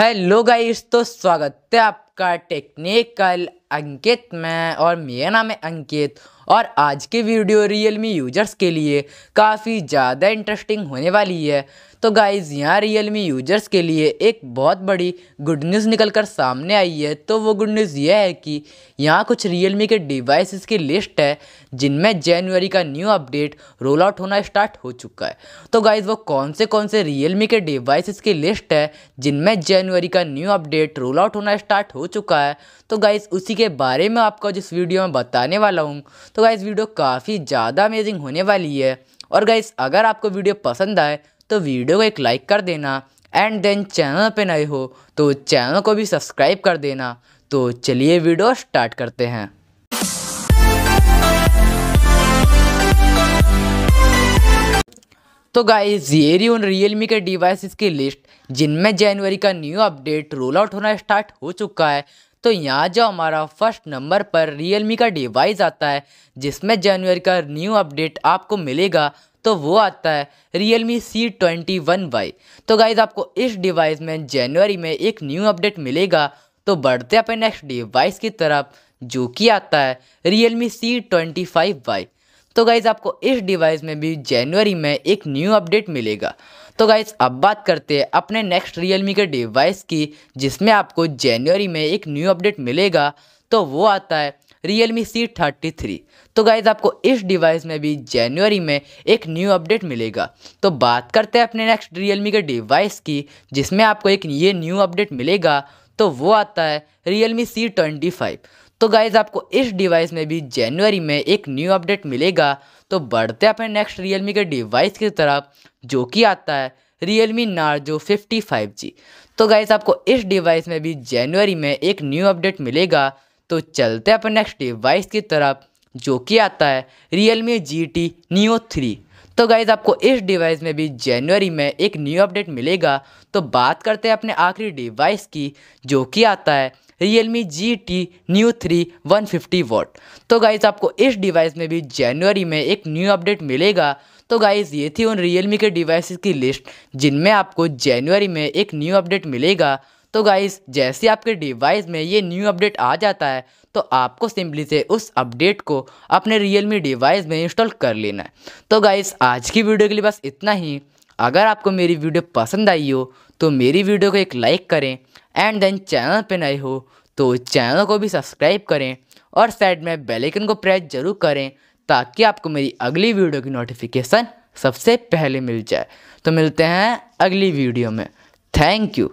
hello guys तो स्वागत है आपका टेक्निकल अंकित मैं और मेरा नाम है अंकित और आज की वीडियो रियलमी यूजर्स के लिए काफ़ी ज़्यादा इंटरेस्टिंग होने वाली है तो गाइज़ यहाँ रियलमी यूजर्स के लिए एक बहुत बड़ी गुड न्यूज़ निकल कर सामने आई है तो वो गुड न्यूज़ यह है कि यहाँ कुछ रियलमी के डिवाइसेस की लिस्ट है जिनमें जनवरी का न्यू अपडेट रोल आउट होना स्टार्ट हो चुका है तो गाइज़ वो कौन से कौन से रियलमी के डिवाइसेस की लिस्ट है जिनमें जनवरी का न्यू अपडेट रोल आउट होना स्टार्ट हो चुका है तो गाइज़ उसी के बारे में आपको जिस वीडियो में बताने वाला हूँ तो गाइज़ वीडियो काफ़ी ज़्यादा अमेजिंग होने वाली है और गाइज़ अगर आपको वीडियो पसंद आए तो वीडियो को एक लाइक कर देना एंड देन चैनल पे नए हो तो चैनल को भी सब्सक्राइब कर देना तो चलिए वीडियो स्टार्ट करते हैं तो गाइज ये रही उन रियल के डिवाइसेस की लिस्ट जिनमें जनवरी का न्यू अपडेट रोल आउट होना स्टार्ट हो चुका है तो यहाँ जो हमारा फर्स्ट नंबर पर मी का डिवाइस आता है जिसमें जनवरी का न्यू अपडेट आपको मिलेगा तो वो आता है Realme C twenty one Y तो गाइज आपको इस डिवाइस में जनवरी में एक न्यू अपडेट मिलेगा तो बढ़ते अपने नेक्स्ट डिवाइस की तरफ जो कि आता है Realme C twenty five Y तो गाइज़ आपको इस डिवाइस में भी जनवरी में एक न्यू अपडेट मिलेगा तो गाइज़ अब बात करते हैं अपने नेक्स्ट रियलमी के डिवाइस की जिसमें आपको जनवरी में एक न्यू अपडेट मिलेगा तो वो आता है रियलमी सी थर्टी थ्री तो गाइज़ आपको इस डिवाइस में भी जनवरी में एक न्यू अपडेट मिलेगा तो बात करते हैं अपने नेक्स्ट रियलमी के डिवाइस की जिसमें आपको एक ये न्यू अपडेट मिलेगा तो वो आता है रियलमी सी ट्वेंटी फाइव तो गाइज आपको इस डिवाइस में भी जनवरी में एक न्यू अपडेट मिलेगा तो बढ़ते अपने नेक्स्ट रियलमी के डिवाइस की तरफ जो कि आता है रियलमी नार्जो 55G तो गाइज आपको इस डिवाइस में भी जनवरी में एक न्यू अपडेट मिलेगा तो चलते अपने नेक्स्ट डिवाइस की तरफ जो कि आता है Realme G T new three तो गाइज़ आपको इस डिवाइस में भी जनवरी में एक न्यू अपडेट मिलेगा तो बात करते हैं अपने आखिरी डिवाइस की जो कि आता है Realme GT New 3 150 वोट तो गाइज़ आपको इस डिवाइस में भी जनवरी में एक न्यू अपडेट मिलेगा तो गाइज़ ये थी उन Realme के डिवाइसेस की लिस्ट जिनमें आपको जनवरी में एक न्यू अपडेट मिलेगा तो गाइज जैसे आपके डिवाइस में ये न्यू अपडेट आ जाता है तो आपको सिंपली से उस अपडेट को अपने रियलमी डिवाइस में इंस्टॉल कर लेना है तो गाइज आज की वीडियो के लिए बस इतना ही अगर आपको मेरी वीडियो पसंद आई हो तो मेरी वीडियो को एक लाइक करें एंड देन चैनल पर नए हो तो चैनल को भी सब्सक्राइब करें और साइड में बेल आइकन को प्रेस जरूर करें ताकि आपको मेरी अगली वीडियो की नोटिफिकेशन सबसे पहले मिल जाए तो मिलते हैं अगली वीडियो में थैंक यू